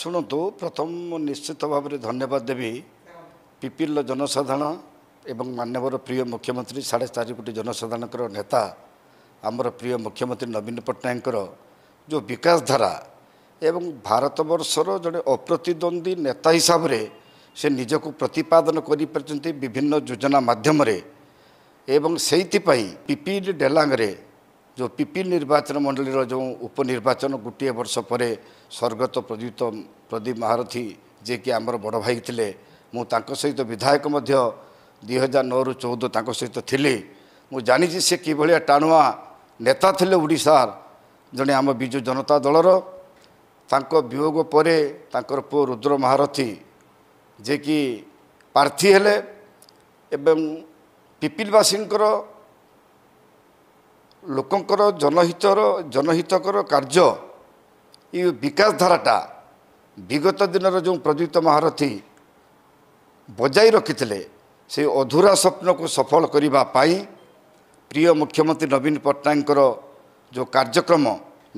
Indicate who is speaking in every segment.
Speaker 1: ଶୁଣନ୍ତୁ ପ୍ରଥମ ମୁଁ ନିଶ୍ଚିତ ଭାବରେ ଧନ୍ୟବାଦ ଦେବି ପିପିଲିର ଜନସାଧାରଣ ଏବଂ ମାନ୍ୟବର ପ୍ରିୟ ମୁଖ୍ୟମନ୍ତ୍ରୀ ସାଢ଼େ ଚାରି କୋଟି ଜନସାଧାରଣଙ୍କର ନେତା ଆମର ପ୍ରିୟ ମୁଖ୍ୟମନ୍ତ୍ରୀ ନବୀନ ପଟ୍ଟନାୟକଙ୍କର ଯେଉଁ ବିକାଶଧାରା ଏବଂ ଭାରତବର୍ଷର ଜଣେ ଅପ୍ରତିଦ୍ୱନ୍ଦ୍ୱୀ ନେତା ହିସାବରେ ସେ ନିଜକୁ ପ୍ରତିପାଦନ କରିପାରିଛନ୍ତି ବିଭିନ୍ନ ଯୋଜନା ମାଧ୍ୟମରେ ଏବଂ ସେଇଥିପାଇଁ ପିପିଲି ଡେଲାଙ୍ଗରେ ଯେଉଁ ପିପିଲ ନିର୍ବାଚନ ମଣ୍ଡଳୀର ଯେଉଁ ଉପନିର୍ବାଚନ ଗୋଟିଏ ବର୍ଷ ପରେ ସ୍ୱର୍ଗତ ପ୍ରଦୀପ୍ତ ପ୍ରଦୀପ ମହାରଥୀ ଯିଏକି ଆମର ବଡ଼ ଭାଇ ଥିଲେ ମୁଁ ତାଙ୍କ ସହିତ ବିଧାୟକ ମଧ୍ୟ ଦୁଇ ହଜାର ନଅରୁ ଚଉଦ ତାଙ୍କ ସହିତ ଥିଲି ମୁଁ ଜାଣିଛି ସେ କିଭଳିଆ ଟାଣୁଆ ନେତା ଥିଲେ ଓଡ଼ିଶାର ଜଣେ ଆମ ବିଜୁ ଜନତା ଦଳର ତାଙ୍କ ବିୟୋଗ ପରେ ତାଙ୍କର ପୁଅ ରୁଦ୍ର ମହାରଥୀ ଯିଏକି ପ୍ରାର୍ଥୀ ହେଲେ ଏବଂ ପିପିଲବାସୀଙ୍କର ଲୋକଙ୍କର ଜନହିତର ଜନହିତକର କାର୍ଯ୍ୟ ବିକାଶ ଧାରାଟା ବିଗତ ଦିନର ଯେଉଁ ପ୍ରଯୁକ୍ତ ମହାରଥୀ ବଜାଇ ରଖିଥିଲେ ସେ ଅଧୁରା ସ୍ୱପ୍ନକୁ ସଫଳ କରିବା ପାଇଁ ପ୍ରିୟ ମୁଖ୍ୟମନ୍ତ୍ରୀ ନବୀନ ପଟ୍ଟନାୟକଙ୍କର ଯେଉଁ କାର୍ଯ୍ୟକ୍ରମ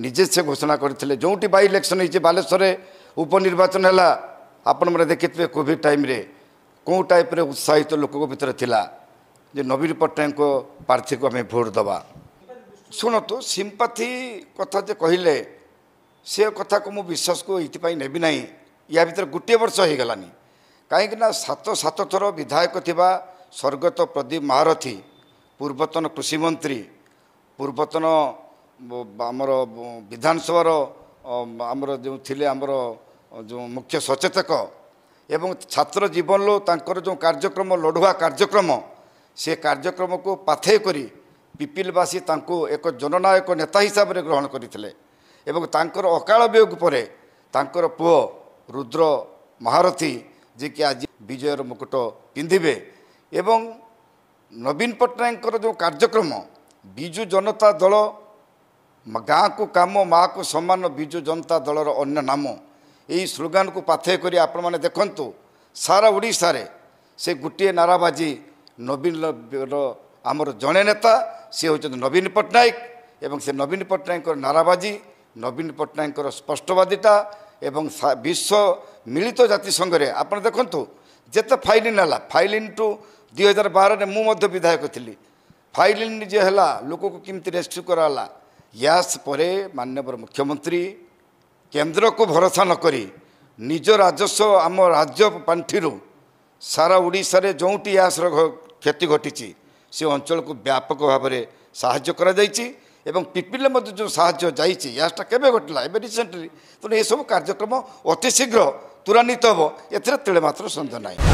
Speaker 1: ନିଜେ ସେ ଘୋଷଣା କରିଥିଲେ ଯେଉଁଠି ବାଇ ଇଲେକ୍ସନ୍ ହେଇଛି ବାଲେଶ୍ୱରରେ ଉପନିର୍ବାଚନ ହେଲା ଆପଣମାନେ ଦେଖିଥିବେ କୋଭିଡ଼ ଟାଇମ୍ରେ କେଉଁ ଟାଇପ୍ରେ ଉତ୍ସାହିତ ଲୋକଙ୍କ ଭିତରେ ଥିଲା ଯେ ନବୀନ ପଟ୍ଟନାୟକଙ୍କ ପ୍ରାର୍ଥୀକୁ ଆମେ ଭୋଟ୍ ଦେବା ଶୁଣନ୍ତୁ ସିମ୍ପାଥି କଥା ଯେ କହିଲେ ସେ କଥାକୁ ମୁଁ ବିଶ୍ୱାସକୁ ଏଇଥିପାଇଁ ନେବି ନାହିଁ ୟା ଭିତରେ ଗୋଟିଏ ବର୍ଷ ହୋଇଗଲାନି କାହିଁକିନା ସାତ ସାତ ଥର ବିଧାୟକ ଥିବା ସ୍ୱର୍ଗତ ପ୍ରଦୀପ ମହାରଥୀ ପୂର୍ବତନ କୃଷିମନ୍ତ୍ରୀ ପୂର୍ବତନ ଆମର ବିଧାନସଭାର ଆମର ଯେଉଁ ଥିଲେ ଆମର ଯେଉଁ ମୁଖ୍ୟ ସଚେତକ ଏବଂ ଛାତ୍ର ଜୀବନରୁ ତାଙ୍କର ଯେଉଁ କାର୍ଯ୍ୟକ୍ରମ ଲଢ଼ୁଆ କାର୍ଯ୍ୟକ୍ରମ ସେ କାର୍ଯ୍ୟକ୍ରମକୁ ପାଥେ କରି ପିପିଲବାସୀ ତାଙ୍କୁ ଏକ ଜନନାୟକ ନେତା ହିସାବରେ ଗ୍ରହଣ କରିଥିଲେ ଏବଂ ତାଙ୍କର ଅକାଳ ବିୟୋଗ ପରେ ତାଙ୍କର ପୁଅ ରୁଦ୍ର ମହାରଥୀ ଯିଏକି ଆଜି ବିଜୟର ମୁକୁଟ ପିନ୍ଧିବେ ଏବଂ ନବୀନ ପଟ୍ଟନାୟକଙ୍କର ଯେଉଁ କାର୍ଯ୍ୟକ୍ରମ ବିଜୁ ଜନତା ଦଳ ଗାଁକୁ କାମ ମାଆକୁ ସମାନ ବିଜୁ ଜନତା ଦଳର ଅନ୍ୟ ନାମ ଏହି ସ୍ଲୋଗାନକୁ ପାଥେୟ କରି ଆପଣମାନେ ଦେଖନ୍ତୁ ସାରା ଓଡ଼ିଶାରେ ସେ ଗୋଟିଏ ନାରାବାଜି ନବୀନର ଆମର ଜଣେ ନେତା ସିଏ ହେଉଛନ୍ତି ନବୀନ ପଟ୍ଟନାୟକ ଏବଂ ସେ ନବୀନ ପଟ୍ଟନାୟକଙ୍କର ନାରାବାଜି ନବୀନ ପଟ୍ଟନାୟକଙ୍କର ସ୍ପଷ୍ଟବାଦିତା ଏବଂ ବିଶ୍ୱ ମିଳିତ ଜାତିସଂଘରେ ଆପଣ ଦେଖନ୍ତୁ ଯେତେ ଫାଇଲିନ୍ ହେଲା ଫାଇଲିନ୍ ଟୁ ଦୁଇ ହଜାର ବାରରେ ମୁଁ ମଧ୍ୟ ବିଧାୟକ ଥିଲି ଫାଇଲିନ୍ ଯେ ହେଲା ଲୋକକୁ କେମିତି ରେସ୍କ୍ୟୁ କରାଗଲା ୟାସ୍ ପରେ ମାନ୍ୟବର ମୁଖ୍ୟମନ୍ତ୍ରୀ କେନ୍ଦ୍ରକୁ ଭରସା ନକରି ନିଜ ରାଜସ୍ୱ ଆମ ରାଜ୍ୟ ପାଣ୍ଠିରୁ ସାରା ଓଡ଼ିଶାରେ ଯେଉଁଠି ୟାସ୍ର କ୍ଷତି ଘଟିଛି ସେ ଅଞ୍ଚଳକୁ ବ୍ୟାପକ ଭାବରେ ସାହାଯ୍ୟ କରାଯାଇଛି ଏବଂ ପିପିଲେ ମଧ୍ୟ ଯେଉଁ ସାହାଯ୍ୟ ଯାଇଛି ଏହାଟା କେବେ ଘଟିଲା ଏବେ ରିସେଣ୍ଟଲି ତେଣୁ ଏସବୁ କାର୍ଯ୍ୟକ୍ରମ ଅତି ଶୀଘ୍ର ତ୍ୱରାନ୍ୱିତ ହେବ ଏଥିରେ ତିଳେ ମାତ୍ର ସନ୍ଦେହ ନାହିଁ